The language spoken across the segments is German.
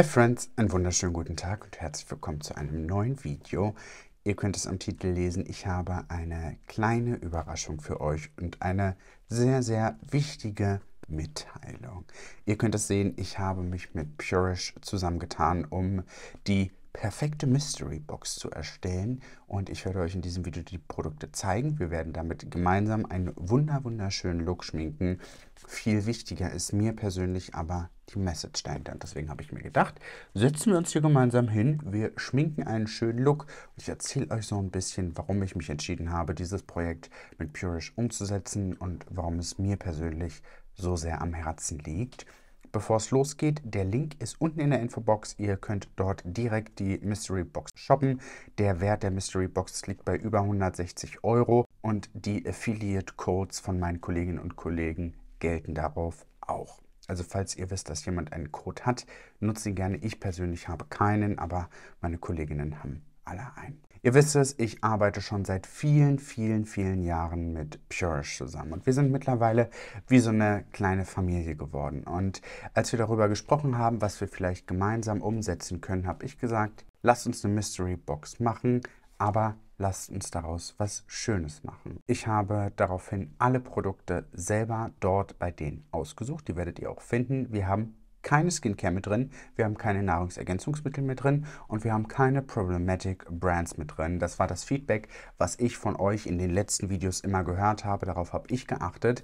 Hi Friends, einen wunderschönen guten Tag und herzlich willkommen zu einem neuen Video. Ihr könnt es am Titel lesen, ich habe eine kleine Überraschung für euch und eine sehr, sehr wichtige Mitteilung. Ihr könnt es sehen, ich habe mich mit Purish zusammengetan, um die perfekte Mystery Box zu erstellen und ich werde euch in diesem Video die Produkte zeigen. Wir werden damit gemeinsam einen wunder wunderschönen Look schminken viel wichtiger ist mir persönlich aber die Message dahinter. Und deswegen habe ich mir gedacht, setzen wir uns hier gemeinsam hin, wir schminken einen schönen Look und ich erzähle euch so ein bisschen, warum ich mich entschieden habe, dieses Projekt mit Purish umzusetzen und warum es mir persönlich so sehr am Herzen liegt. Bevor es losgeht, der Link ist unten in der Infobox. Ihr könnt dort direkt die Mystery Box shoppen. Der Wert der Mystery Box liegt bei über 160 Euro und die Affiliate Codes von meinen Kolleginnen und Kollegen gelten darauf auch. Also falls ihr wisst, dass jemand einen Code hat, nutzt ihn gerne. Ich persönlich habe keinen, aber meine Kolleginnen haben alle einen. Ihr wisst es, ich arbeite schon seit vielen, vielen, vielen Jahren mit Purish zusammen. Und wir sind mittlerweile wie so eine kleine Familie geworden. Und als wir darüber gesprochen haben, was wir vielleicht gemeinsam umsetzen können, habe ich gesagt, lasst uns eine Mystery Box machen, aber lasst uns daraus was Schönes machen. Ich habe daraufhin alle Produkte selber dort bei denen ausgesucht. Die werdet ihr auch finden. Wir haben keine Skincare mit drin, wir haben keine Nahrungsergänzungsmittel mit drin und wir haben keine Problematic Brands mit drin. Das war das Feedback, was ich von euch in den letzten Videos immer gehört habe. Darauf habe ich geachtet.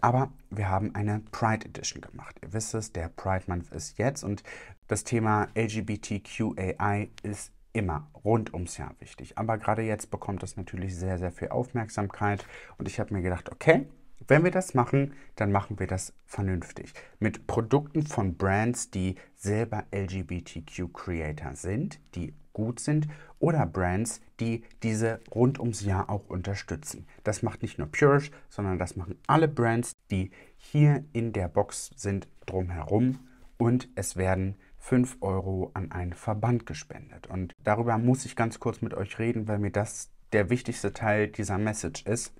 Aber wir haben eine Pride Edition gemacht. Ihr wisst es, der Pride Month ist jetzt und das Thema LGBTQAI ist immer rund ums Jahr wichtig. Aber gerade jetzt bekommt das natürlich sehr, sehr viel Aufmerksamkeit. Und ich habe mir gedacht, okay, wenn wir das machen, dann machen wir das vernünftig. Mit Produkten von Brands, die selber LGBTQ-Creator sind, die gut sind, oder Brands, die diese rund ums Jahr auch unterstützen. Das macht nicht nur Purish, sondern das machen alle Brands, die hier in der Box sind, drumherum. Und es werden 5 Euro an einen Verband gespendet. Und darüber muss ich ganz kurz mit euch reden, weil mir das der wichtigste Teil dieser Message ist.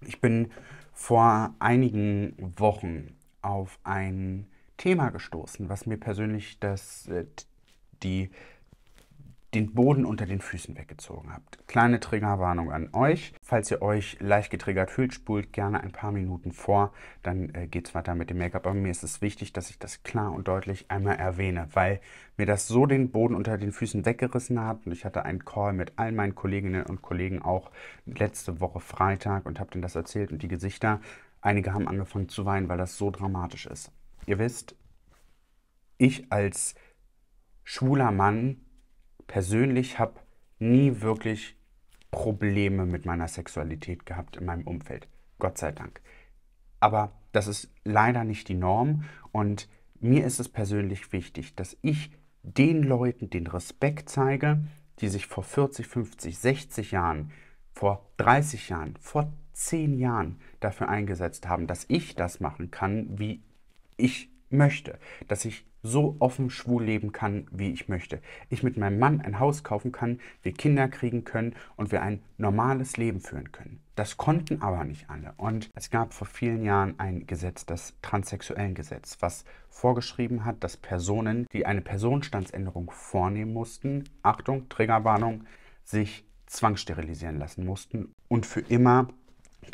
Ich bin vor einigen Wochen auf ein Thema gestoßen, was mir persönlich das, äh, die den Boden unter den Füßen weggezogen habt. Kleine Triggerwarnung an euch. Falls ihr euch leicht getriggert fühlt, spult gerne ein paar Minuten vor, dann äh, geht es weiter mit dem Make-up. Aber mir ist es wichtig, dass ich das klar und deutlich einmal erwähne, weil mir das so den Boden unter den Füßen weggerissen hat. Und ich hatte einen Call mit all meinen Kolleginnen und Kollegen auch letzte Woche Freitag und habe denen das erzählt und die Gesichter. Einige haben angefangen zu weinen, weil das so dramatisch ist. Ihr wisst, ich als schwuler Mann persönlich habe nie wirklich Probleme mit meiner Sexualität gehabt in meinem Umfeld. Gott sei Dank. Aber das ist leider nicht die Norm und mir ist es persönlich wichtig, dass ich den Leuten den Respekt zeige, die sich vor 40, 50, 60 Jahren, vor 30 Jahren, vor 10 Jahren dafür eingesetzt haben, dass ich das machen kann, wie ich möchte, dass ich so offen schwul leben kann, wie ich möchte. Ich mit meinem Mann ein Haus kaufen kann, wir Kinder kriegen können und wir ein normales Leben führen können. Das konnten aber nicht alle. Und es gab vor vielen Jahren ein Gesetz, das transsexuellen Gesetz, was vorgeschrieben hat, dass Personen, die eine Personenstandsänderung vornehmen mussten, Achtung, Triggerwarnung, sich zwangssterilisieren lassen mussten und für immer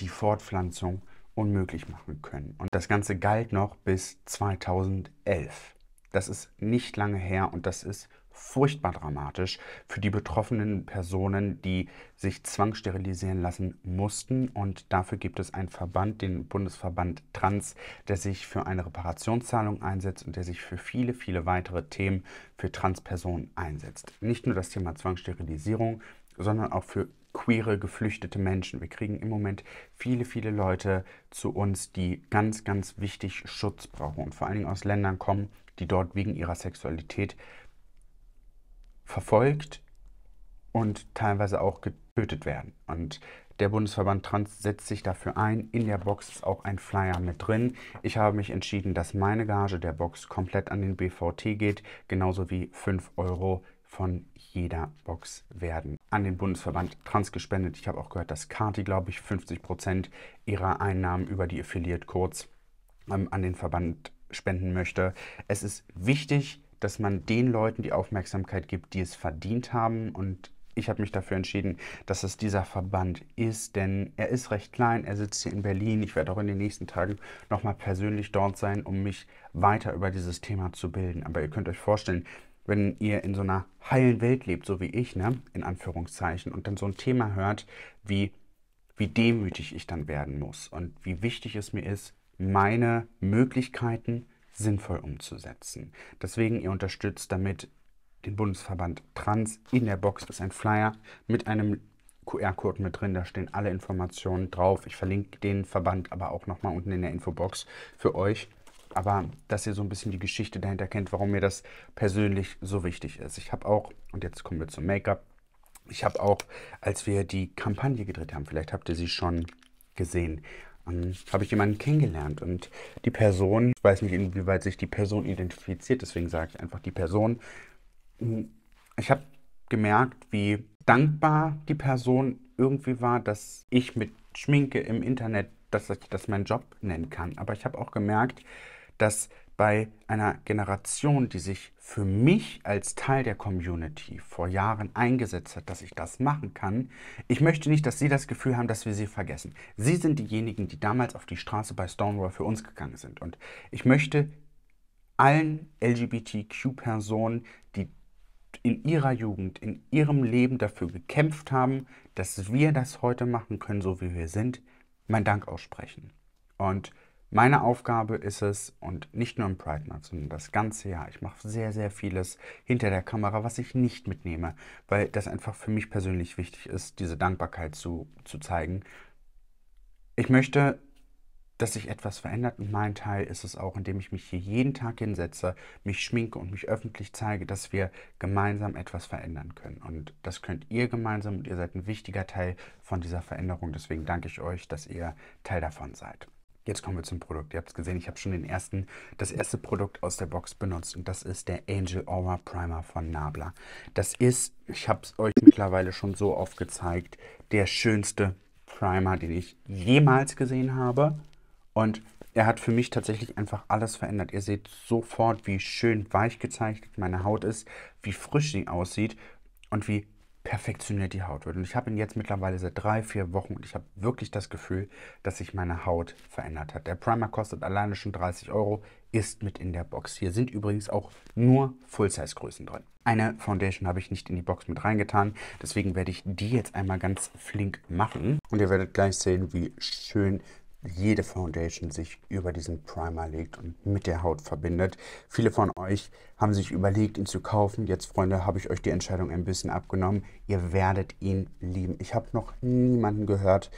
die Fortpflanzung unmöglich machen können. Und das Ganze galt noch bis 2011. Das ist nicht lange her und das ist furchtbar dramatisch für die betroffenen Personen, die sich zwangssterilisieren lassen mussten. Und dafür gibt es einen Verband, den Bundesverband Trans, der sich für eine Reparationszahlung einsetzt und der sich für viele, viele weitere Themen für Transpersonen einsetzt. Nicht nur das Thema Zwangssterilisierung, sondern auch für queere, geflüchtete Menschen. Wir kriegen im Moment viele, viele Leute zu uns, die ganz, ganz wichtig Schutz brauchen und vor allen Dingen aus Ländern kommen, die dort wegen ihrer Sexualität verfolgt und teilweise auch getötet werden. Und der Bundesverband Trans setzt sich dafür ein. In der Box ist auch ein Flyer mit drin. Ich habe mich entschieden, dass meine Gage der Box komplett an den BVT geht, genauso wie 5 Euro von jeder Box werden. An den Bundesverband Trans gespendet. Ich habe auch gehört, dass Kati, glaube ich, 50 Prozent ihrer Einnahmen über die Affiliate kurz ähm, an den Verband spenden möchte. Es ist wichtig, dass man den Leuten die Aufmerksamkeit gibt, die es verdient haben und ich habe mich dafür entschieden, dass es dieser Verband ist, denn er ist recht klein, er sitzt hier in Berlin. Ich werde auch in den nächsten Tagen nochmal persönlich dort sein, um mich weiter über dieses Thema zu bilden. Aber ihr könnt euch vorstellen, wenn ihr in so einer heilen Welt lebt, so wie ich, ne, in Anführungszeichen, und dann so ein Thema hört, wie, wie demütig ich dann werden muss und wie wichtig es mir ist, meine Möglichkeiten sinnvoll umzusetzen. Deswegen, ihr unterstützt damit den Bundesverband Trans. In der Box ist ein Flyer mit einem QR-Code mit drin, da stehen alle Informationen drauf. Ich verlinke den Verband aber auch nochmal unten in der Infobox für euch aber dass ihr so ein bisschen die Geschichte dahinter kennt, warum mir das persönlich so wichtig ist. Ich habe auch, und jetzt kommen wir zum Make-up, ich habe auch, als wir die Kampagne gedreht haben, vielleicht habt ihr sie schon gesehen, ähm, habe ich jemanden kennengelernt und die Person, ich weiß nicht, inwieweit sich die Person identifiziert, deswegen sage ich einfach die Person. Hm, ich habe gemerkt, wie dankbar die Person irgendwie war, dass ich mit Schminke im Internet, dass ich das mein Job nennen kann. Aber ich habe auch gemerkt, dass bei einer Generation, die sich für mich als Teil der Community vor Jahren eingesetzt hat, dass ich das machen kann, ich möchte nicht, dass Sie das Gefühl haben, dass wir Sie vergessen. Sie sind diejenigen, die damals auf die Straße bei Stonewall für uns gegangen sind. Und ich möchte allen LGBTQ-Personen, die in ihrer Jugend, in ihrem Leben dafür gekämpft haben, dass wir das heute machen können, so wie wir sind, meinen Dank aussprechen. Und meine Aufgabe ist es, und nicht nur im Pride Month, sondern das ganze Jahr, ich mache sehr, sehr vieles hinter der Kamera, was ich nicht mitnehme, weil das einfach für mich persönlich wichtig ist, diese Dankbarkeit zu, zu zeigen. Ich möchte, dass sich etwas verändert und mein Teil ist es auch, indem ich mich hier jeden Tag hinsetze, mich schminke und mich öffentlich zeige, dass wir gemeinsam etwas verändern können. Und das könnt ihr gemeinsam und ihr seid ein wichtiger Teil von dieser Veränderung. Deswegen danke ich euch, dass ihr Teil davon seid. Jetzt kommen wir zum Produkt. Ihr habt es gesehen, ich habe schon den ersten, das erste Produkt aus der Box benutzt und das ist der Angel Aura Primer von Nabla. Das ist, ich habe es euch mittlerweile schon so oft gezeigt, der schönste Primer, den ich jemals gesehen habe. Und er hat für mich tatsächlich einfach alles verändert. Ihr seht sofort, wie schön weich gezeichnet meine Haut ist, wie frisch sie aussieht und wie perfektioniert die Haut wird. Und ich habe ihn jetzt mittlerweile seit drei, vier Wochen und ich habe wirklich das Gefühl, dass sich meine Haut verändert hat. Der Primer kostet alleine schon 30 Euro, ist mit in der Box. Hier sind übrigens auch nur Full-Size-Größen drin. Eine Foundation habe ich nicht in die Box mit reingetan, deswegen werde ich die jetzt einmal ganz flink machen. Und ihr werdet gleich sehen, wie schön jede Foundation sich über diesen Primer legt und mit der Haut verbindet. Viele von euch haben sich überlegt, ihn zu kaufen. Jetzt, Freunde, habe ich euch die Entscheidung ein bisschen abgenommen. Ihr werdet ihn lieben. Ich habe noch niemanden gehört,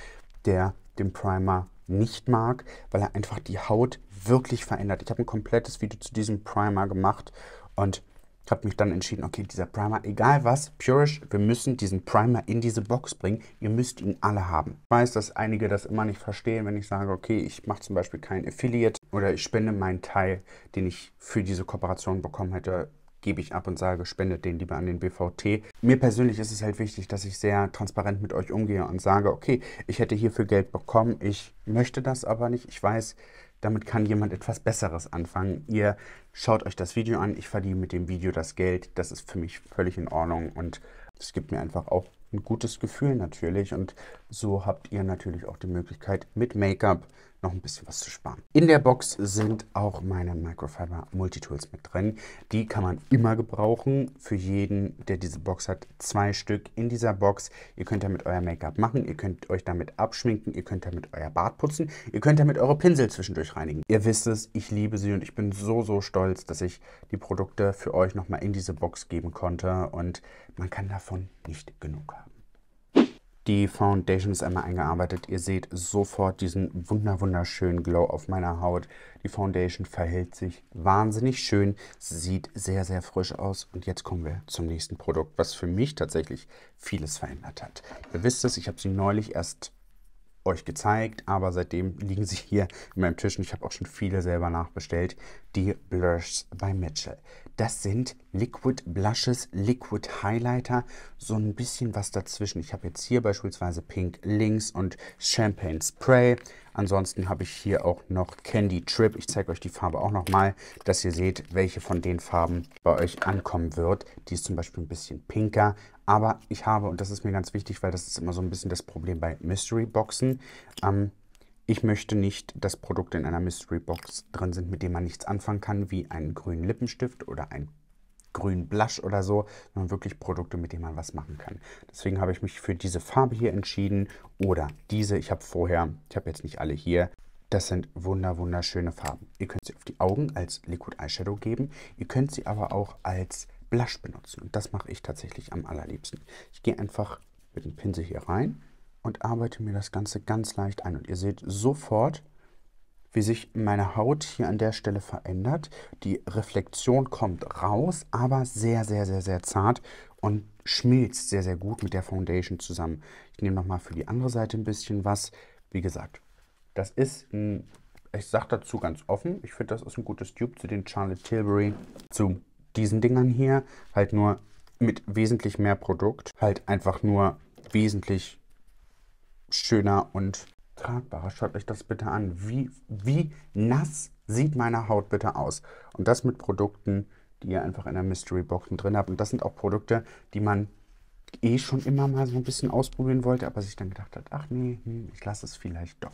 der den Primer nicht mag, weil er einfach die Haut wirklich verändert. Ich habe ein komplettes Video zu diesem Primer gemacht und ich habe mich dann entschieden, okay, dieser Primer, egal was, Purish, wir müssen diesen Primer in diese Box bringen. Ihr müsst ihn alle haben. Ich weiß, dass einige das immer nicht verstehen, wenn ich sage, okay, ich mache zum Beispiel kein Affiliate oder ich spende meinen Teil, den ich für diese Kooperation bekommen hätte, gebe ich ab und sage, spendet den lieber an den BVT. Mir persönlich ist es halt wichtig, dass ich sehr transparent mit euch umgehe und sage, okay, ich hätte hierfür Geld bekommen, ich möchte das aber nicht. Ich weiß, damit kann jemand etwas Besseres anfangen. Ihr schaut euch das Video an, ich verdiene mit dem Video das Geld, das ist für mich völlig in Ordnung und es gibt mir einfach auch ein gutes Gefühl natürlich und so habt ihr natürlich auch die Möglichkeit mit Make-up noch ein bisschen was zu sparen. In der Box sind auch meine Microfiber Multitools mit drin. Die kann man immer gebrauchen für jeden, der diese Box hat. Zwei Stück in dieser Box. Ihr könnt damit euer Make-up machen, ihr könnt euch damit abschminken, ihr könnt damit euer Bart putzen, ihr könnt damit eure Pinsel zwischendurch reinigen. Ihr wisst es, ich liebe sie und ich bin so, so stolz, dass ich die Produkte für euch nochmal in diese Box geben konnte und man kann davon nicht genug haben. Die Foundation ist einmal eingearbeitet. Ihr seht sofort diesen wunder wunderschönen Glow auf meiner Haut. Die Foundation verhält sich wahnsinnig schön, sieht sehr, sehr frisch aus. Und jetzt kommen wir zum nächsten Produkt, was für mich tatsächlich vieles verändert hat. Ihr wisst es, ich habe sie neulich erst euch gezeigt, aber seitdem liegen sie hier in meinem Tisch und ich habe auch schon viele selber nachbestellt. Die Blushs bei Mitchell. Das sind Liquid Blushes, Liquid Highlighter, so ein bisschen was dazwischen. Ich habe jetzt hier beispielsweise Pink Links und Champagne Spray. Ansonsten habe ich hier auch noch Candy Trip. Ich zeige euch die Farbe auch nochmal, dass ihr seht, welche von den Farben bei euch ankommen wird. Die ist zum Beispiel ein bisschen pinker, aber ich habe, und das ist mir ganz wichtig, weil das ist immer so ein bisschen das Problem bei Mystery Boxen, ähm, ich möchte nicht, dass Produkte in einer Mystery Box drin sind, mit denen man nichts anfangen kann, wie einen grünen Lippenstift oder einen grünen Blush oder so, sondern wirklich Produkte, mit denen man was machen kann. Deswegen habe ich mich für diese Farbe hier entschieden oder diese. Ich habe vorher, ich habe jetzt nicht alle hier, das sind wunder wunderschöne Farben. Ihr könnt sie auf die Augen als Liquid Eyeshadow geben. Ihr könnt sie aber auch als Blush benutzen. Und das mache ich tatsächlich am allerliebsten. Ich gehe einfach mit dem Pinsel hier rein und arbeite mir das Ganze ganz leicht ein. Und ihr seht sofort, wie sich meine Haut hier an der Stelle verändert. Die Reflexion kommt raus, aber sehr, sehr, sehr, sehr zart und schmilzt sehr, sehr gut mit der Foundation zusammen. Ich nehme nochmal für die andere Seite ein bisschen was. Wie gesagt, das ist ein, ich sage dazu ganz offen, ich finde, das ist ein gutes Dupe zu den Charlotte Tilbury, zu diesen Dingern hier halt nur mit wesentlich mehr Produkt, halt einfach nur wesentlich schöner und tragbarer. Schaut euch das bitte an. Wie, wie nass sieht meine Haut bitte aus? Und das mit Produkten, die ihr einfach in der Mystery Box drin habt. Und das sind auch Produkte, die man eh schon immer mal so ein bisschen ausprobieren wollte, aber sich dann gedacht hat, ach nee, hm, ich lasse es vielleicht doch.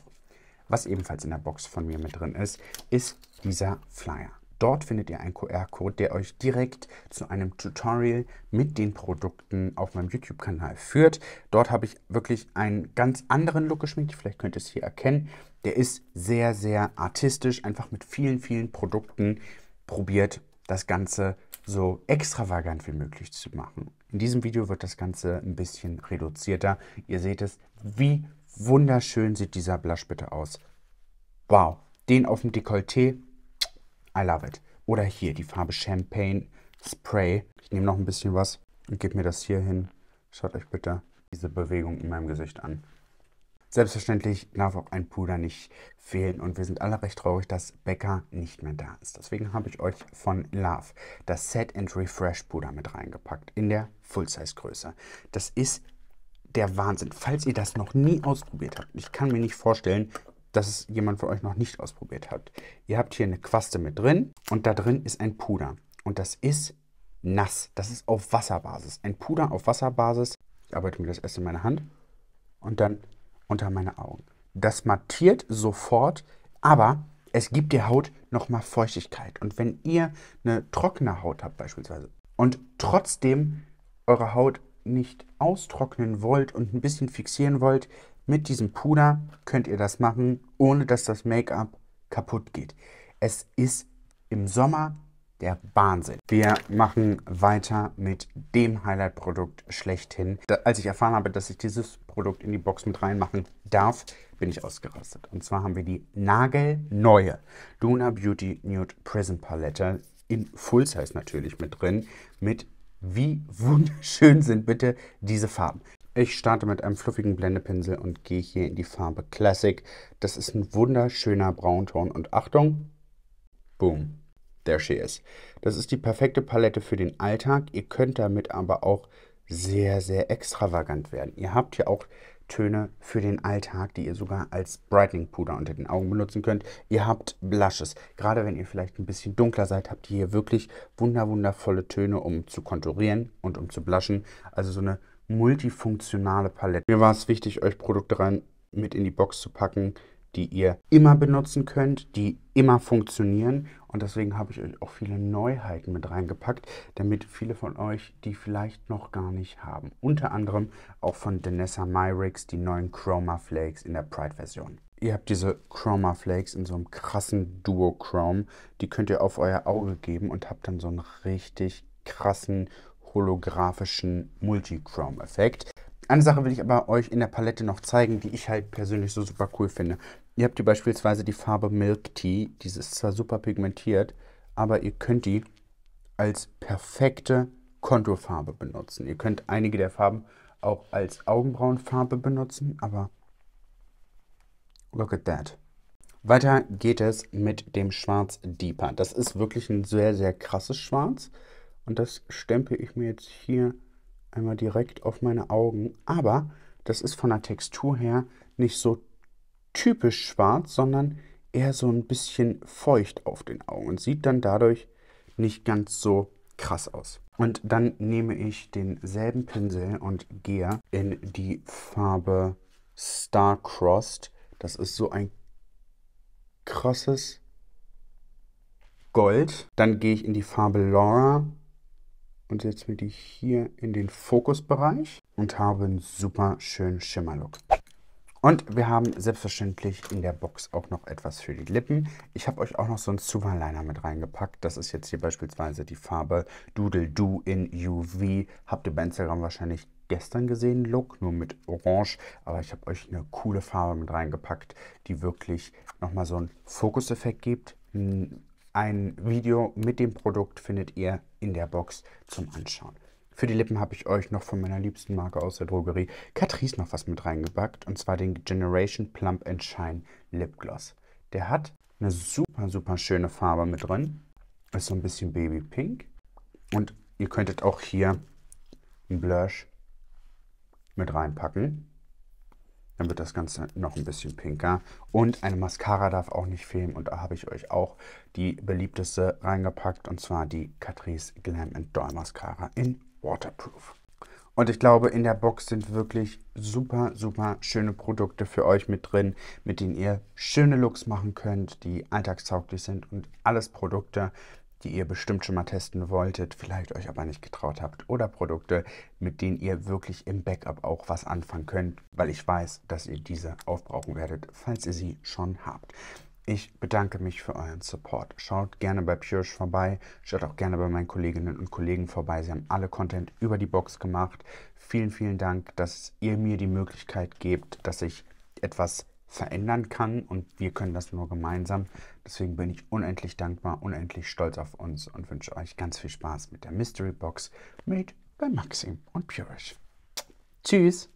Was ebenfalls in der Box von mir mit drin ist, ist dieser Flyer. Dort findet ihr einen QR-Code, der euch direkt zu einem Tutorial mit den Produkten auf meinem YouTube-Kanal führt. Dort habe ich wirklich einen ganz anderen Look geschminkt. Vielleicht könnt ihr es hier erkennen. Der ist sehr, sehr artistisch, einfach mit vielen, vielen Produkten probiert, das Ganze so extravagant wie möglich zu machen. In diesem Video wird das Ganze ein bisschen reduzierter. Ihr seht es, wie wunderschön sieht dieser Blush bitte aus. Wow, den auf dem Dekolleté I love it. Oder hier die Farbe Champagne Spray. Ich nehme noch ein bisschen was und gebe mir das hier hin. Schaut euch bitte diese Bewegung in meinem Gesicht an. Selbstverständlich darf auch ein Puder nicht fehlen und wir sind alle recht traurig, dass Becker nicht mehr da ist. Deswegen habe ich euch von Love das Set and Refresh Puder mit reingepackt in der Full-Size-Größe. Das ist der Wahnsinn. Falls ihr das noch nie ausprobiert habt, ich kann mir nicht vorstellen, dass es jemand von euch noch nicht ausprobiert hat. Ihr habt hier eine Quaste mit drin und da drin ist ein Puder. Und das ist nass. Das ist auf Wasserbasis. Ein Puder auf Wasserbasis. Ich arbeite mir das erst in meine Hand und dann unter meine Augen. Das mattiert sofort, aber es gibt der Haut nochmal Feuchtigkeit. Und wenn ihr eine trockene Haut habt beispielsweise und trotzdem eure Haut nicht austrocknen wollt und ein bisschen fixieren wollt, mit diesem Puder könnt ihr das machen, ohne dass das Make-up kaputt geht. Es ist im Sommer der Wahnsinn. Wir machen weiter mit dem Highlight-Produkt schlechthin. Da, als ich erfahren habe, dass ich dieses Produkt in die Box mit reinmachen darf, bin ich ausgerastet. Und zwar haben wir die nagelneue Luna Beauty Nude Prism Palette in Full Size natürlich mit drin, mit wie wunderschön sind bitte diese Farben. Ich starte mit einem fluffigen Blendepinsel und gehe hier in die Farbe Classic. Das ist ein wunderschöner Braunton und Achtung, boom, there she is. Das ist die perfekte Palette für den Alltag. Ihr könnt damit aber auch sehr, sehr extravagant werden. Ihr habt hier auch Töne für den Alltag, die ihr sogar als Brightening-Puder unter den Augen benutzen könnt. Ihr habt Blushes. Gerade wenn ihr vielleicht ein bisschen dunkler seid, habt ihr hier wirklich wunderwundervolle Töne, um zu konturieren und um zu blushen. Also so eine multifunktionale Palette. Mir war es wichtig, euch Produkte rein mit in die Box zu packen, die ihr immer benutzen könnt, die immer funktionieren. Und deswegen habe ich euch auch viele Neuheiten mit reingepackt, damit viele von euch die vielleicht noch gar nicht haben. Unter anderem auch von Danessa Myricks die neuen Chroma Flakes in der Pride-Version. Ihr habt diese Chroma Flakes in so einem krassen Duo Chrome. Die könnt ihr auf euer Auge geben und habt dann so einen richtig krassen holographischen Multichrome-Effekt. Eine Sache will ich aber euch in der Palette noch zeigen, die ich halt persönlich so super cool finde. Ihr habt hier beispielsweise die Farbe Milk Tea. Diese ist zwar super pigmentiert, aber ihr könnt die als perfekte Konturfarbe benutzen. Ihr könnt einige der Farben auch als Augenbrauenfarbe benutzen, aber look at that. Weiter geht es mit dem Schwarz Deeper. Das ist wirklich ein sehr, sehr krasses Schwarz. Und das stempel ich mir jetzt hier einmal direkt auf meine Augen. Aber das ist von der Textur her nicht so typisch schwarz, sondern eher so ein bisschen feucht auf den Augen und sieht dann dadurch nicht ganz so krass aus. Und dann nehme ich denselben Pinsel und gehe in die Farbe Star Crossed. Das ist so ein krasses Gold. Dann gehe ich in die Farbe Laura und setze mir die hier in den Fokusbereich und habe einen super schönen Schimmerlook. Und wir haben selbstverständlich in der Box auch noch etwas für die Lippen. Ich habe euch auch noch so einen Liner mit reingepackt. Das ist jetzt hier beispielsweise die Farbe Doodle Do in UV. Habt ihr bei Instagram wahrscheinlich gestern gesehen Look, nur mit Orange. Aber ich habe euch eine coole Farbe mit reingepackt, die wirklich nochmal so einen Fokuseffekt gibt. Ein Video mit dem Produkt findet ihr in der Box zum Anschauen. Für die Lippen habe ich euch noch von meiner liebsten Marke aus der Drogerie Catrice noch was mit reingebackt. und zwar den Generation Plump and Shine Lip Gloss. Der hat eine super, super schöne Farbe mit drin. Ist so ein bisschen Baby Pink und ihr könntet auch hier einen Blush mit reinpacken. Dann wird das Ganze noch ein bisschen pinker. Und eine Mascara darf auch nicht fehlen. Und da habe ich euch auch die beliebteste reingepackt. Und zwar die Catrice Glam Doll Mascara in Waterproof. Und ich glaube, in der Box sind wirklich super, super schöne Produkte für euch mit drin, mit denen ihr schöne Looks machen könnt, die alltagstauglich sind und alles Produkte, die ihr bestimmt schon mal testen wolltet, vielleicht euch aber nicht getraut habt oder Produkte, mit denen ihr wirklich im Backup auch was anfangen könnt, weil ich weiß, dass ihr diese aufbrauchen werdet, falls ihr sie schon habt. Ich bedanke mich für euren Support. Schaut gerne bei Purish vorbei, schaut auch gerne bei meinen Kolleginnen und Kollegen vorbei. Sie haben alle Content über die Box gemacht. Vielen, vielen Dank, dass ihr mir die Möglichkeit gebt, dass ich etwas verändern kann und wir können das nur gemeinsam Deswegen bin ich unendlich dankbar, unendlich stolz auf uns und wünsche euch ganz viel Spaß mit der Mystery Box Made by Maxim und Purish. Tschüss!